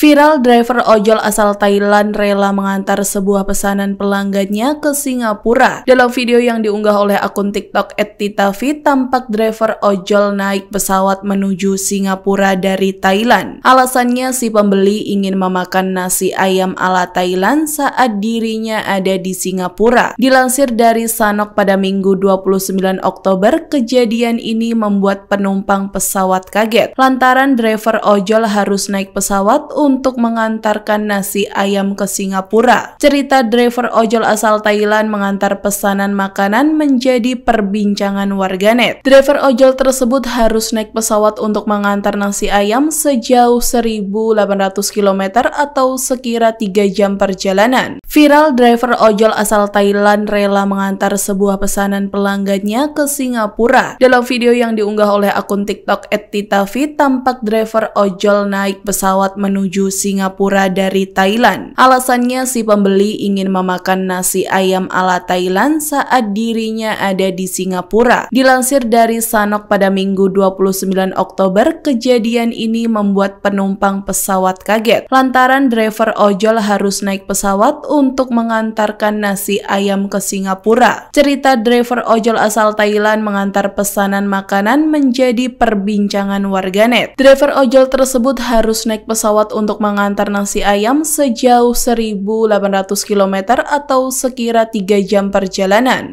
Viral driver ojol asal Thailand rela mengantar sebuah pesanan pelanggannya ke Singapura. Dalam video yang diunggah oleh akun TikTok @titavi tampak driver ojol naik pesawat menuju Singapura dari Thailand. Alasannya si pembeli ingin memakan nasi ayam ala Thailand saat dirinya ada di Singapura. Dilansir dari Sanok pada Minggu 29 Oktober, kejadian ini membuat penumpang pesawat kaget lantaran driver ojol harus naik pesawat untuk untuk mengantarkan nasi ayam ke Singapura. Cerita driver ojol asal Thailand mengantar pesanan makanan menjadi perbincangan warganet. Driver ojol tersebut harus naik pesawat untuk mengantar nasi ayam sejauh 1.800 km atau sekira 3 jam perjalanan. Viral driver ojol asal Thailand rela mengantar sebuah pesanan pelanggannya ke Singapura. Dalam video yang diunggah oleh akun TikTok @titavi tampak driver ojol naik pesawat menuju menuju Singapura dari Thailand. Alasannya si pembeli ingin memakan nasi ayam ala Thailand saat dirinya ada di Singapura. Dilansir dari Sanok pada Minggu 29 Oktober, kejadian ini membuat penumpang pesawat kaget. Lantaran driver ojol harus naik pesawat untuk mengantarkan nasi ayam ke Singapura. Cerita driver ojol asal Thailand mengantar pesanan makanan menjadi perbincangan warganet. Driver ojol tersebut harus naik pesawat untuk untuk mengantar nasi ayam sejauh 1.800 km atau sekira 3 jam perjalanan.